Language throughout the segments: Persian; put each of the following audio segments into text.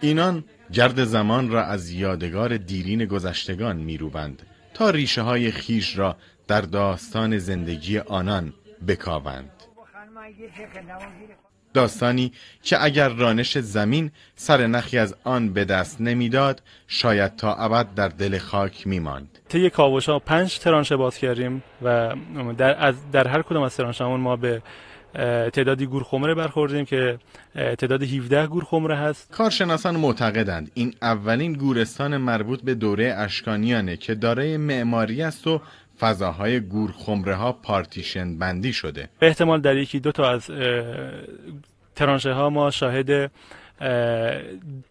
اینان گرد زمان را از یادگار دیرین گذشتگان میروبند تا ریشه های خیش را در داستان زندگی آنان بکاوند داستانی که اگر رانش زمین سر نخی از آن به دست نمیداد شاید تا ابد در دل خاک میماند طی کاوش ها پنج ترانشه باز کردیم و در, در هر کدام از ترانشه ما به تعدادی گورخمره برخوردیم که تعداد 17 گور خمره هست کارشناسان معتقدند این اولین گورستان مربوط به دوره اشکانیانه که دارای معماری است و فضاهای گور ها پارتیشن بندی شده به احتمال در یکی دو تا از ترانشه ها ما شاهد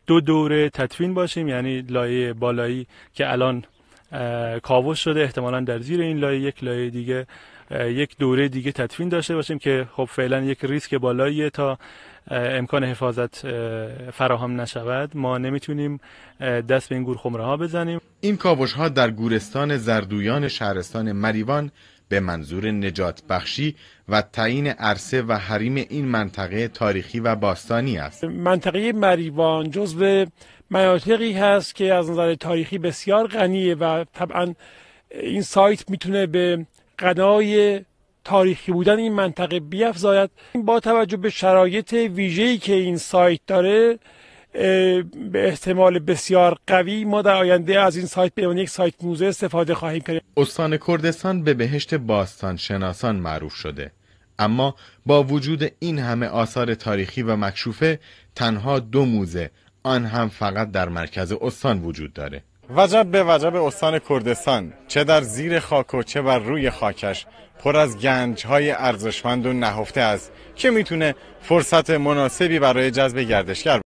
دو دوره تطوین باشیم یعنی لایه بالایی که الان کاوش شده احتمالا در زیر این لایه یک لایه دیگه یک دوره دیگه تدفین داشته باشیم که خب فعلا یک ریسک بالاییه تا امکان حفاظت فراهم نشود ما نمیتونیم دست به این گور ها بزنیم این کاوش ها در گورستان زردویان شهرستان مریوان به منظور نجات بخشی و تعیین عرصه و حریم این منطقه تاریخی و باستانی است. منطقه مریوان جزو مناطقی هست که از نظر تاریخی بسیار غنیه و طبعا این سایت میتونه به قنای تاریخی بودن این منطقه بیفزاید با توجه به شرایط ویژه‌ای که این سایت داره به احتمال بسیار قوی ما در آینده از این سایت به یک سایت موزه استفاده خواهیم کرد استان کردستان به بهشت باستان شناسان معروف شده اما با وجود این همه آثار تاریخی و مکشوفه تنها دو موزه آن هم فقط در مرکز استان وجود داره وجب به وجب استان کردستان چه در زیر خاک و چه بر روی خاکش پر از گنج های ارزشمند و نهفته است که میتونه فرصت مناسبی برای جذب گردشگر